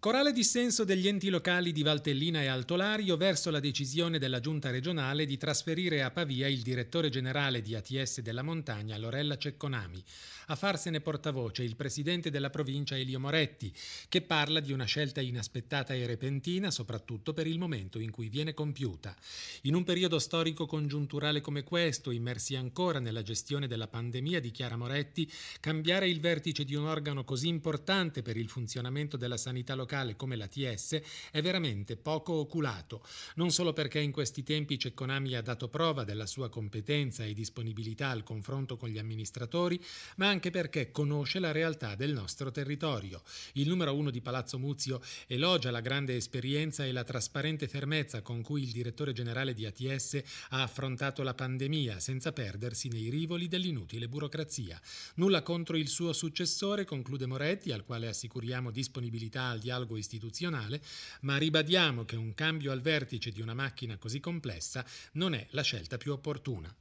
Corale dissenso degli enti locali di Valtellina e Altolario verso la decisione della giunta regionale di trasferire a Pavia il direttore generale di ATS della montagna Lorella Cecconami. A farsene portavoce il presidente della provincia Elio Moretti, che parla di una scelta inaspettata e repentina, soprattutto per il momento in cui viene compiuta. In un periodo storico congiunturale come questo, immersi ancora nella gestione della pandemia, dichiara Moretti, cambiare il vertice di un organo così importante per il funzionamento della sanità locale locale come la TS è veramente poco oculato, non solo perché in questi tempi Cecconami ha dato prova della sua competenza e disponibilità al confronto con gli amministratori, ma anche perché conosce la realtà del nostro territorio. Il numero uno di Palazzo Muzio elogia la grande esperienza e la trasparente fermezza con cui il direttore generale di ATS ha affrontato la pandemia senza perdersi nei rivoli dell'inutile burocrazia. Nulla contro il suo successore, conclude Moretti, al quale assicuriamo disponibilità al dialogo dialogo istituzionale, ma ribadiamo che un cambio al vertice di una macchina così complessa non è la scelta più opportuna.